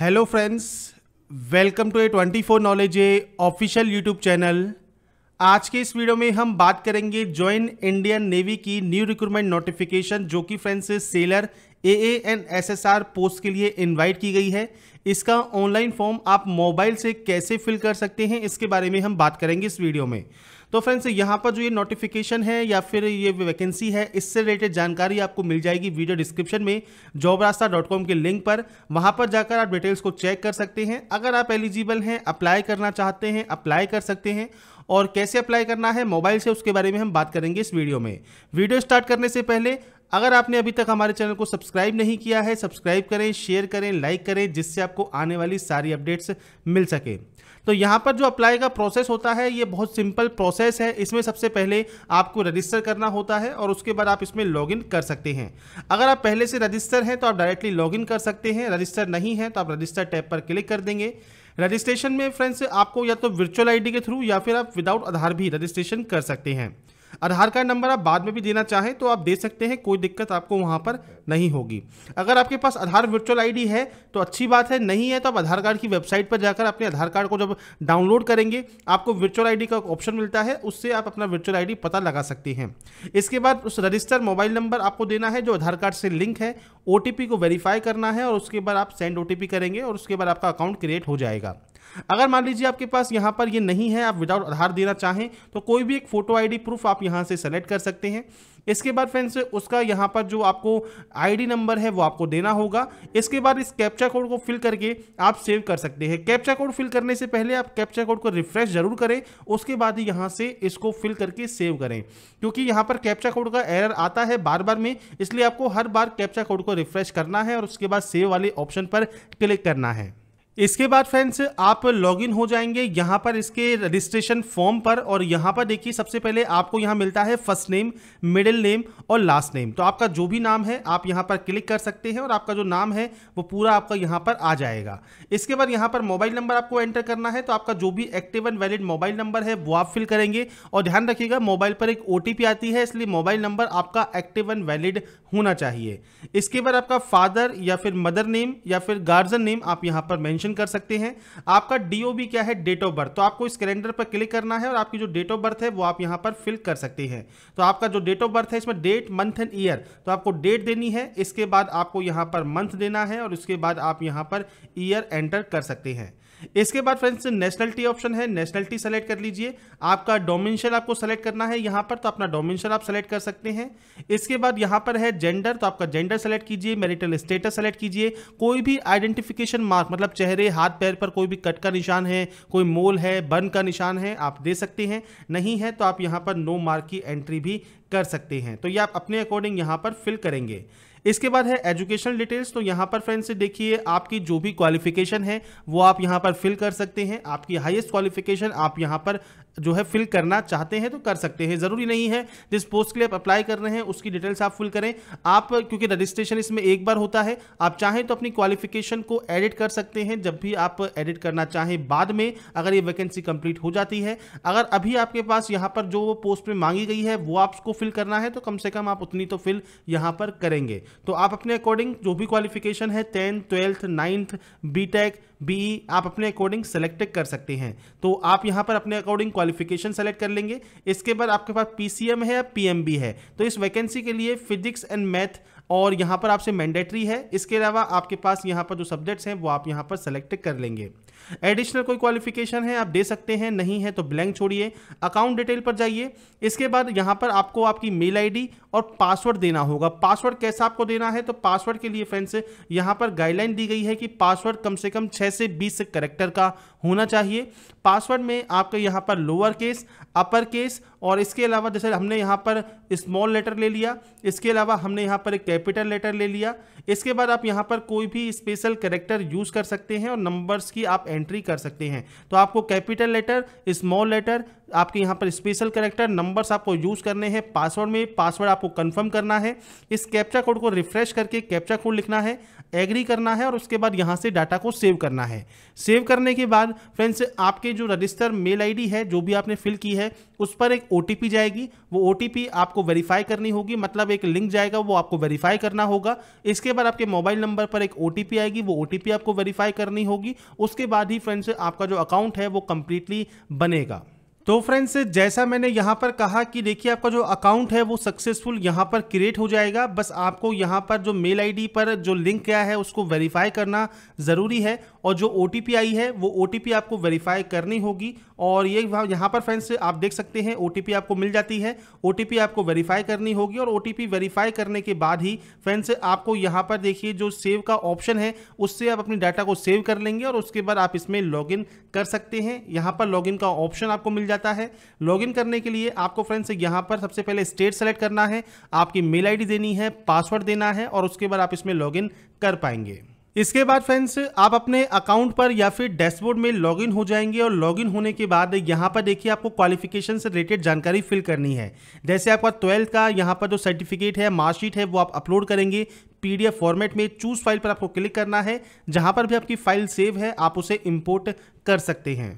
hello friends welcome to A twenty four knowledge A official YouTube channel आज के इस video में हम बात करेंगे ज्वाइन इंडियन नेवी की न्यू रिक्रूटमेंट नोटिफिकेशन जो कि friends sailor A A and S S R post के लिए इनवाइट की गई है इसका ऑनलाइन फॉर्म आप मोबाइल से कैसे फिल कर सकते हैं इसके बारे में हम बात करेंगे इस वीडियो में तो फ्रेंड्स यहाँ पर जो ये नोटिफिकेशन है या फिर ये वैकेंसी है इससे रिलेटेड जानकारी आपको मिल जाएगी वीडियो डिस्क्रिप्शन में जॉब रास्ता डॉट कॉम के लिंक पर वहाँ पर जाकर आप डिटेल्स को चेक कर सकते हैं अगर आप एलिजिबल हैं अप्लाई करना चाहते हैं अप्लाई कर सकते हैं और कैसे अप्लाई करना है मोबाइल से उसके बारे में हम बात करेंगे इस वीडियो में वीडियो स्टार्ट करने से पहले अगर आपने अभी तक हमारे चैनल को सब्सक्राइब नहीं किया है सब्सक्राइब करें शेयर करें लाइक करें जिससे आपको आने वाली सारी अपडेट्स मिल सके तो यहाँ पर जो अप्लाई का प्रोसेस होता है ये बहुत सिंपल प्रोसेस है इसमें सबसे पहले आपको रजिस्टर करना होता है और उसके बाद आप इसमें लॉगिन कर सकते हैं अगर आप पहले से रजिस्टर हैं तो आप डायरेक्टली लॉगिन कर सकते हैं रजिस्टर नहीं है तो आप रजिस्टर टैब पर क्लिक कर देंगे रजिस्ट्रेशन में फ्रेंड्स आपको या तो वर्चुअल आईडी के थ्रू या फिर आप विदाउट आधार भी रजिस्ट्रेशन कर सकते हैं आधार कार्ड नंबर आप बाद में भी देना चाहें तो आप दे सकते हैं कोई दिक्कत आपको वहाँ पर नहीं होगी अगर आपके पास आधार वर्चुअल आईडी है तो अच्छी बात है नहीं है तो आप आधार कार्ड की वेबसाइट पर जाकर अपने आधार कार्ड को जब डाउनलोड करेंगे आपको वर्चुअल आईडी का ऑप्शन मिलता है उससे आप अपना वर्चुअल आईडी पता लगा सकते हैं इसके बाद उस रजिस्टर मोबाइल नंबर आपको देना है जो आधार कार्ड से लिंक है ओ को वेरीफाई करना है और उसके बाद आप सेंड ओ करेंगे और उसके बाद आपका अकाउंट क्रिएट हो जाएगा अगर मान लीजिए आपके पास यहाँ पर ये नहीं है आप विदाउट आधार देना चाहें तो कोई भी एक फोटो आईडी प्रूफ आप यहाँ से सेलेक्ट कर सकते हैं इसके बाद फ्रेंड्स उसका यहाँ पर जो आपको आईडी नंबर है वो आपको देना होगा इसके बाद इस कैप्चा कोड को फिल करके आप सेव कर सकते हैं कैप्चा कोड फिल करने से पहले आप कैप्चा कोड को रिफ्रेश जरूर करें उसके बाद ही यहाँ से इसको फिल करके सेव करें क्योंकि यहाँ पर कैप्चा कोड का एरर आता है बार बार में इसलिए आपको हर बार कैप्चा कोड को रिफ्रेश करना है और उसके बाद सेव वाले ऑप्शन पर क्लिक करना है इसके बाद फ्रेंड्स आप लॉगिन हो जाएंगे यहाँ पर इसके रजिस्ट्रेशन फॉर्म पर और यहाँ पर देखिए सबसे पहले आपको यहाँ मिलता है फर्स्ट नेम मिडिल नेम और लास्ट नेम तो आपका जो भी नाम है आप यहाँ पर क्लिक कर सकते हैं और आपका जो नाम है वो पूरा आपका यहाँ पर आ जाएगा इसके बाद यहाँ पर मोबाइल नंबर आपको एंटर करना है तो आपका जो भी active and valid mobile number है वो आप फिल करेंगे और ध्यान रखिएगा मोबाइल पर एक ओ आती है इसलिए मोबाइल नंबर आपका एक्टिव एंड वैलिड होना चाहिए इसके बाद आपका फादर या फिर मदर नेम या फिर गार्जन नेम आप यहाँ पर मैंशन मेंशन कर सकते हैं आपका डीओबी क्या है डेट ऑफ बर्थ तो आपको इस कैलेंडर पर क्लिक करना है और आपकी जो डेट ऑफ बर्थ है वो आप यहां पर फिल कर सकते हैं तो आपका जो डेट ऑफ बर्थ है इसमें डेट मंथ एंड ईयर तो आपको डेट देनी है इसके बाद आपको यहां पर मंथ देना है और उसके बाद आप यहां पर ईयर एंटर कर सकते हैं इसके बाद फ्रेंड्स नेशनलिटी ऑप्शन है नेशनलिटी सेलेक्ट कर लीजिए आपका डोमिनेशन आपको सेलेक्ट करना है यहाँ पर तो अपना डोमिनेशन आप सेलेक्ट कर सकते हैं इसके बाद यहाँ पर है जेंडर तो आपका जेंडर सेलेक्ट कीजिए मेरिटल स्टेटस सेलेक्ट कीजिए कोई भी आइडेंटिफिकेशन मार्क मतलब चेहरे हाथ पैर पर कोई भी कट का निशान है कोई मोल है बन का निशान है आप दे सकते हैं नहीं है तो आप यहाँ पर नो मार्क की एंट्री भी कर सकते हैं तो ये आप अपने अकॉर्डिंग यहाँ पर फिल करेंगे इसके बाद है एजुकेशनल डिटेल्स तो यहाँ पर फ्रेंड्स देखिए आपकी जो भी क्वालिफिकेशन है वो आप यहाँ पर फिल कर सकते हैं आपकी हाईएस्ट क्वालिफिकेशन आप यहाँ पर जो है फिल करना चाहते हैं तो कर सकते हैं ज़रूरी नहीं है जिस पोस्ट के लिए आप अप्लाई कर रहे हैं उसकी डिटेल्स आप फिल करें आप क्योंकि रजिस्ट्रेशन इसमें एक बार होता है आप चाहें तो अपनी क्वालिफिकेशन को एडिट कर सकते हैं जब भी आप एडिट करना चाहें बाद में अगर ये वैकेंसी कंप्लीट हो जाती है अगर अभी आपके पास यहाँ पर जो पोस्ट में मांगी गई है वो आपको फिल करना है तो कम से कम आप उतनी तो फिल यहाँ पर करेंगे तो आप अपने अकॉर्डिंग जो भी क्वालिफिकेशन है tenth twelfth ninth B tech B आप अपने अकॉर्डिंग सेलेक्ट कर सकते हैं तो आप यहाँ पर अपने अकॉर्डिंग क्वालिफिकेशन सेलेक्ट कर लेंगे इसके बाद आपके पास पीसीएम है या पीएमबी है तो इस वैकेंसी के लिए फिजिक्स एंड मैथ और यहाँ पर आपसे मैंडेटरी है इसके अलावा आपके पास यहाँ पर जो सब्जेक्ट्स हैं वो आप यहाँ पर सेलेक्ट कर लेंगे एडिशनल कोई क्वालिफिकेशन है आप दे सकते हैं नहीं है तो ब्लैंक छोड़िए अकाउंट डिटेल पर जाइए इसके बाद यहाँ पर आपको आपकी मेल आईडी और पासवर्ड देना होगा पासवर्ड कैसा आपको देना है तो पासवर्ड के लिए फ्रेंड्स यहाँ पर गाइडलाइन दी गई है कि पासवर्ड कम से कम छः से बीस करेक्टर का होना चाहिए पासवर्ड में आपके यहाँ पर लोअर केस अपर केस और इसके अलावा जैसे हमने यहाँ पर स्मॉल लेटर ले लिया इसके अलावा हमने यहाँ पर एक कैपिटल लेटर ले लिया इसके बाद आप यहाँ पर कोई भी स्पेशल करेक्टर यूज़ कर सकते हैं और नंबर्स की आप एंट्री कर सकते हैं तो आपको कैपिटल लेटर स्मॉल लेटर आपके यहाँ पर स्पेशल करेक्टर नंबर्स आपको यूज़ करने हैं पासवर्ड में पासवर्ड आपको कंफर्म करना है इस कैप्चा कोड को रिफ्रेश करके कैप्चा कोड लिखना है एग्री करना है और उसके बाद यहाँ से डाटा को सेव करना है सेव करने के बाद फ्रेंड्स आपके जो रजिस्टर मेल आईडी है जो भी आपने फिल की है उस पर एक ओ जाएगी वो ओ आपको वेरीफाई करनी होगी मतलब एक लिंक जाएगा वो आपको वेरीफाई करना होगा इसके बाद आपके मोबाइल नंबर पर एक ओ आएगी वो ओ आपको वेरीफाई करनी होगी उसके बाद ही फ्रेंड्स आपका जो अकाउंट है वो कंप्लीटली बनेगा तो फ्रेंड्स जैसा मैंने यहाँ पर कहा कि देखिए आपका जो अकाउंट है वो सक्सेसफुल यहाँ पर क्रिएट हो जाएगा बस आपको यहाँ पर जो मेल आईडी पर जो लिंक गया है उसको वेरीफाई करना ज़रूरी है और जो ओ आई है वो ओ आपको वेरीफाई करनी होगी और ये यहाँ पर फ्रेंड्स आप देख सकते हैं ओ आपको मिल जाती है ओ आपको वेरीफाई करनी होगी और ओ वेरीफाई करने के बाद ही फ्रेंड्स आपको यहाँ पर देखिए जो सेव का ऑप्शन है उससे आप अपने डाटा को सेव कर लेंगे और उसके बाद आप इसमें लॉग कर सकते हैं यहाँ पर लॉग का ऑप्शन आपको मिल जाता जाता है लॉगिन करने के लिए आपको फ्रेंड्स यहाँ पर सबसे पहले स्टेट सेलेक्ट करना है आपकी मेल आईडी देनी है पासवर्ड देना है और उसके बाद आप इसमें लॉगिन कर पाएंगे इसके बाद फ्रेंड्स आप अपने अकाउंट पर या फिर डैशबोर्ड में लॉगिन हो जाएंगे और लॉगिन होने के बाद यहाँ पर देखिए आपको क्वालिफिकेशन से रिलेटेड जानकारी फिल करनी है जैसे आपका ट्वेल्थ का यहाँ पर जो सर्टिफिकेट है मार्कशीट है वो आप अपलोड करेंगे पीडीएफ फॉर्मेट में चूज फाइल पर आपको क्लिक करना है जहाँ पर भी आपकी फाइल सेव है आप उसे इम्पोर्ट कर सकते हैं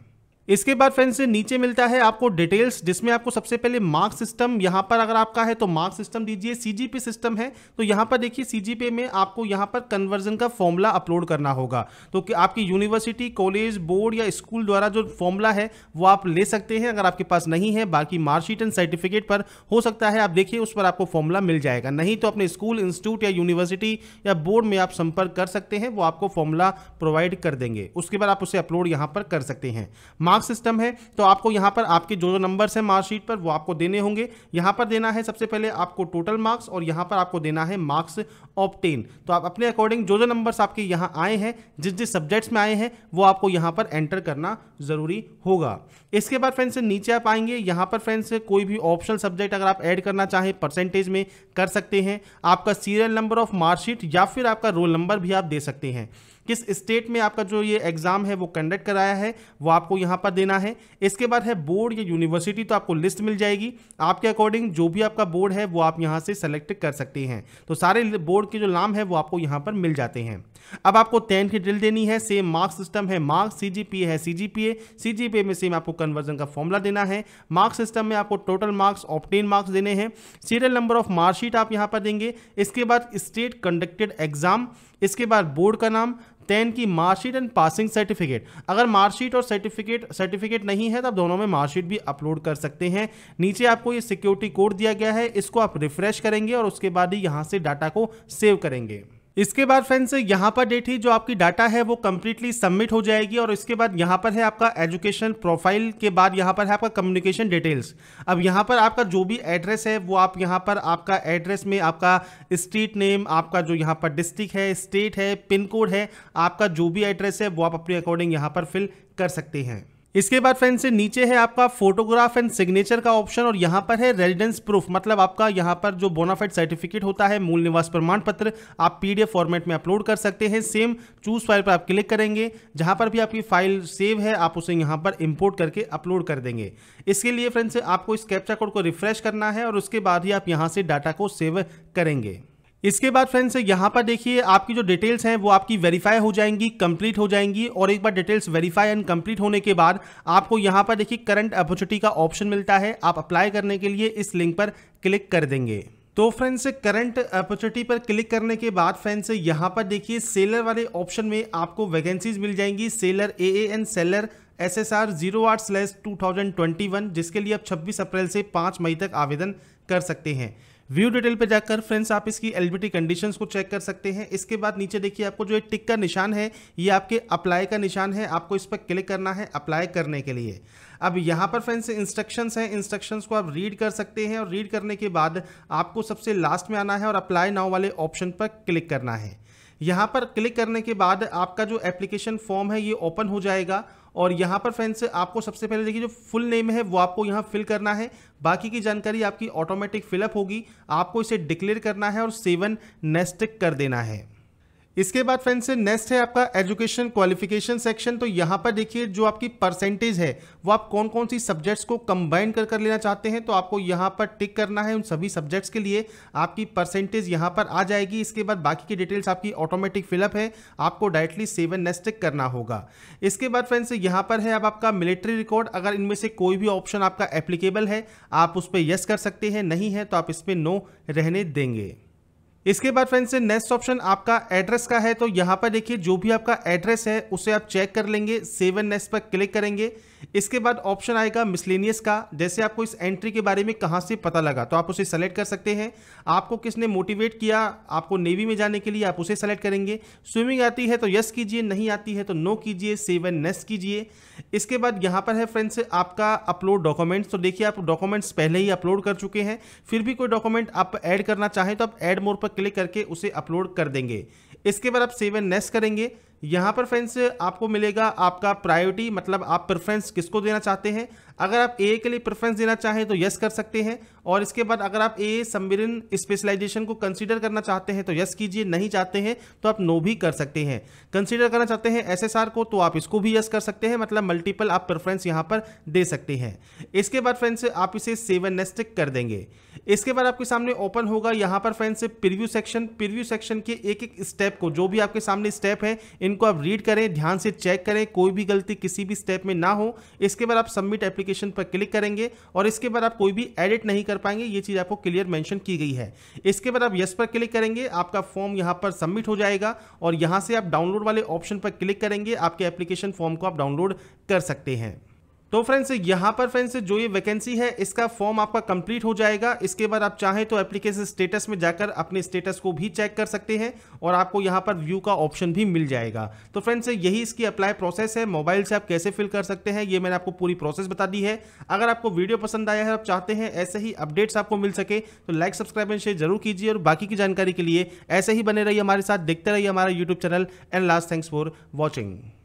इसके बाद फ्रेंड्स नीचे मिलता है आपको डिटेल्स जिसमें आपको सबसे पहले मार्क सिस्टम यहां पर अगर आपका है तो मार्क सिस्टम दीजिए सीजीपी सिस्टम है तो यहां पर देखिए सीजीपी में आपको यहां पर कन्वर्जन का फॉर्मूला अपलोड करना होगा तो कि आपकी यूनिवर्सिटी कॉलेज बोर्ड या स्कूल द्वारा जो फॉर्मूला है वो आप ले सकते हैं अगर आपके पास नहीं है बाकी मार्कशीट एंड सर्टिफिकेट पर हो सकता है आप देखिए उस पर आपको फॉर्मूला मिल जाएगा नहीं तो अपने स्कूल इंस्टीट्यूट या यूनिवर्सिटी या बोर्ड में आप संपर्क कर सकते हैं वो आपको फॉर्मूला प्रोवाइड कर देंगे उसके बाद आप उसे अपलोड यहाँ पर कर सकते हैं मार्क सिस्टम है तो आपको यहाँ पर आपके जो जो नंबर है मार्कशीट पर वो आपको देने होंगे यहाँ पर देना है सबसे पहले आपको टोटल मार्क्स और यहाँ पर आपको देना है मार्क्स ऑप्टेन तो आप अपने अकॉर्डिंग जो जो नंबर आपके यहाँ आए हैं जिस जिस सब्जेक्ट्स में आए हैं वो आपको यहाँ पर एंटर करना ज़रूरी होगा इसके बाद फ्रेंड्स नीचे आप आएंगे यहाँ पर फ्रेंड्स कोई भी ऑप्शनल सब्जेक्ट अगर आप ऐड करना चाहें परसेंटेज में कर सकते हैं आपका सीरियल नंबर ऑफ मार्कशीट या फिर आपका रोल नंबर भी आप दे सकते हैं किस स्टेट में आपका जो ये एग्ज़ाम है वो कंडक्ट कराया है वो आपको यहाँ पर देना है इसके बाद है बोर्ड या यूनिवर्सिटी तो आपको लिस्ट मिल जाएगी आपके अकॉर्डिंग जो भी आपका बोर्ड है वो आप यहाँ से सेलेक्ट कर सकते हैं तो सारे बोर्ड के जो नाम है वो आपको यहाँ पर मिल जाते हैं अब आपको टेंथ की ड्रिल देनी है सेम मार्क्स सिस्टम है मार्क्स सी है सी जी में सेम आपको कन्वर्जन का फॉर्मूला देना है मार्क्स सिस्टम में आपको टोटल मार्क्स ऑप्टेन मार्क्स देने हैं सीरियल नंबर ऑफ मार्कशीट आप यहाँ पर देंगे इसके बाद स्टेट कंडक्टेड एग्जाम इसके बाद बोर्ड का नाम टेन की मार्कशीट एंड पासिंग सर्टिफिकेट अगर मार्कशीट और सर्टिफिकेट सर्टिफिकेट नहीं है तो आप दोनों में मार्कशीट भी अपलोड कर सकते हैं नीचे आपको ये सिक्योरिटी कोड दिया गया है इसको आप रिफ्रेश करेंगे और उसके बाद ही यहाँ से डाटा को सेव करेंगे इसके बाद फ्रेंड्स यहाँ पर देखिए जो आपकी डाटा है वो कम्प्लीटली सबमिट हो जाएगी और इसके बाद यहाँ पर है आपका एजुकेशन प्रोफाइल के बाद यहाँ पर है आपका कम्युनिकेशन डिटेल्स अब यहाँ पर आपका जो भी एड्रेस है वो आप यहाँ पर आपका एड्रेस में आपका स्ट्रीट नेम आपका जो यहाँ पर डिस्ट्रिक्ट है स्टेट है पिन कोड है आपका जो भी एड्रेस है वो आप अपने अकॉर्डिंग यहाँ पर फिल कर सकते हैं इसके बाद फ्रेंड्स नीचे है आपका फोटोग्राफ एंड सिग्नेचर का ऑप्शन और यहाँ पर है रेजिडेंस प्रूफ मतलब आपका यहाँ पर जो बोनाफाइड सर्टिफिकेट होता है मूल निवास प्रमाण पत्र आप पीडीएफ फॉर्मेट में अपलोड कर सकते हैं सेम चूज फाइल पर आप क्लिक करेंगे जहाँ पर भी आपकी फाइल सेव है आप उसे यहाँ पर इम्पोर्ट करके अपलोड कर देंगे इसके लिए फ्रेंड्स आपको इस कैप्चा कोड को रिफ्रेश करना है और उसके बाद ही आप यहाँ से डाटा को सेव करेंगे इसके बाद फ्रेंड्स यहाँ पर देखिए आपकी जो डिटेल्स हैं वो आपकी वेरीफाई हो जाएंगी कंप्लीट हो जाएंगी और एक बार डिटेल्स वेरीफाई एंड कंप्लीट होने के बाद आपको यहाँ पर देखिए करंट अपॉर्चुनिटी का ऑप्शन मिलता है आप अप्लाई करने के लिए इस लिंक पर क्लिक कर देंगे तो फ्रेंड्स करंट अपॉर्चुनिटी पर क्लिक करने के बाद फ्रेंड्स यहाँ पर देखिए सेलर वाले ऑप्शन में आपको वैकेंसीज मिल जाएंगी sailor A A and sailor S S R zero आठ slash two thousand twenty one जिसके लिए आप 26 अप्रैल से 5 मई तक आवेदन कर सकते हैं व्यू डिटेल पे जाकर फ्रेंड्स आप इसकी एलिजिबिलिटी कंडीशंस को चेक कर सकते हैं इसके बाद नीचे देखिए आपको जो एक टिक का निशान है ये आपके अप्लाई का निशान है आपको इस पर क्लिक करना है अप्लाई करने के लिए अब यहाँ पर फ्रेंड्स इंस्ट्रक्शंस हैं इंस्ट्रक्शंस को आप रीड कर सकते हैं और रीड करने के बाद आपको सबसे लास्ट में आना है और अप्लाई नाउ वाले ऑप्शन पर क्लिक करना है यहाँ पर क्लिक करने के बाद आपका जो एप्लीकेशन फॉर्म है ये ओपन हो जाएगा और यहाँ पर फ्रेंड्स आपको सबसे पहले देखिए जो फुल नेम है वो आपको यहाँ फिल करना है बाकी की जानकारी आपकी ऑटोमेटिक फिलअप होगी आपको इसे डिक्लेयर करना है और सेवन नेस्टिक कर देना है इसके बाद फ्रेंड्स नेक्स्ट है आपका एजुकेशन क्वालिफिकेशन सेक्शन तो यहाँ पर देखिए जो आपकी परसेंटेज है वो आप कौन कौन सी सब्जेक्ट्स को कंबाइन कर कर लेना चाहते हैं तो आपको यहाँ पर टिक करना है उन सभी सब्जेक्ट्स के लिए आपकी परसेंटेज यहाँ पर आ जाएगी इसके बाद बाकी की डिटेल्स आपकी ऑटोमेटिक फिलअप है आपको डायरेक्टली सेवन नेस्ट नेस्टिक करना होगा इसके बाद फ्रेंड्स यहाँ पर है अब आपका मिलिट्री रिकॉर्ड अगर इनमें से कोई भी ऑप्शन आपका एप्लीकेबल है आप उस पर यस कर सकते हैं नहीं है तो आप इस पर नो रहने देंगे इसके बाद फ्रेंड्स नेक्स्ट ऑप्शन आपका एड्रेस का है तो यहाँ पर देखिए जो भी आपका एड्रेस है उसे आप चेक कर लेंगे सेवन नेक्स्ट पर क्लिक करेंगे इसके बाद ऑप्शन आएगा मिसलेनियस का जैसे आपको इस एंट्री के बारे में कहाँ से पता लगा तो आप उसे सेलेक्ट कर सकते हैं आपको किसने मोटिवेट किया आपको नेवी में जाने के लिए आप उसे सेलेक्ट करेंगे स्विमिंग आती है तो यस कीजिए नहीं आती है तो नो कीजिए सेवन नेस कीजिए इसके बाद यहाँ पर है फ्रेंड्स आपका अपलोड डॉक्यूमेंट्स तो देखिए आप डॉक्यूमेंट्स पहले ही अपलोड कर चुके हैं फिर भी कोई डॉक्यूमेंट आप ऐड करना चाहें तो आप एड मोर पर क्लिक करके उसे अपलोड कर देंगे इसके बाद आप सेवन नेस करेंगे यहाँ पर फ्रेंड्स आपको मिलेगा आपका प्रायोरिटी मतलब आप प्रेफरेंस किसको देना चाहते हैं अगर आप ए के लिए प्रेफरेंस देना चाहें तो यस कर सकते हैं और इसके बाद अगर आप ए सम्मिलन स्पेशलाइजेशन को कंसीडर करना चाहते हैं तो यस कीजिए नहीं चाहते हैं तो आप नो भी कर सकते हैं कंसीडर करना चाहते हैं एसएसआर को तो आप इसको भी यस कर सकते हैं मतलब मल्टीपल आप प्रेफरेंस यहाँ पर दे सकते हैं इसके बाद फ्रेंड्स आप इसे सेवन नेस्टिक कर देंगे इसके बाद आपके सामने ओपन होगा यहाँ पर friends preview section preview section के एक एक स्टेप को जो भी आपके सामने स्टेप है इनको आप रीड करें ध्यान से चेक करें कोई भी गलती किसी भी स्टेप में ना हो इसके बाद आप सबमिट एप्लीकेशन एप्लीकेशन पर क्लिक करेंगे और इसके बाद आप कोई भी एडिट नहीं कर पाएंगे ये चीज़ आपको क्लियर मेंशन की गई है इसके बाद आप यस पर क्लिक करेंगे आपका फॉर्म यहाँ पर सबमिट हो जाएगा और यहाँ से आप डाउनलोड वाले ऑप्शन पर क्लिक करेंगे आपके एप्लीकेशन फॉर्म को आप डाउनलोड कर सकते हैं तो फ्रेंड्स यहाँ पर फ्रेंड्स जो ये वैकेंसी है इसका फॉर्म आपका कंप्लीट हो जाएगा इसके बाद आप चाहें तो एप्लीकेशन स्टेटस में जाकर अपने स्टेटस को भी चेक कर सकते हैं और आपको यहाँ पर व्यू का ऑप्शन भी मिल जाएगा तो फ्रेंड्स यही इसकी अप्लाई प्रोसेस है मोबाइल से आप कैसे फिल कर सकते हैं ये मैंने आपको पूरी प्रोसेस बता दी है अगर आपको वीडियो पसंद आया है आप चाहते हैं ऐसे ही अपडेट्स आपको मिल सके तो लाइक सब्सक्राइब एंड शेयर जरूर कीजिए और बाकी की जानकारी के लिए ऐसे ही बने रहिए हमारे साथ देखते रहिए हमारा YouTube channel and last thanks for watching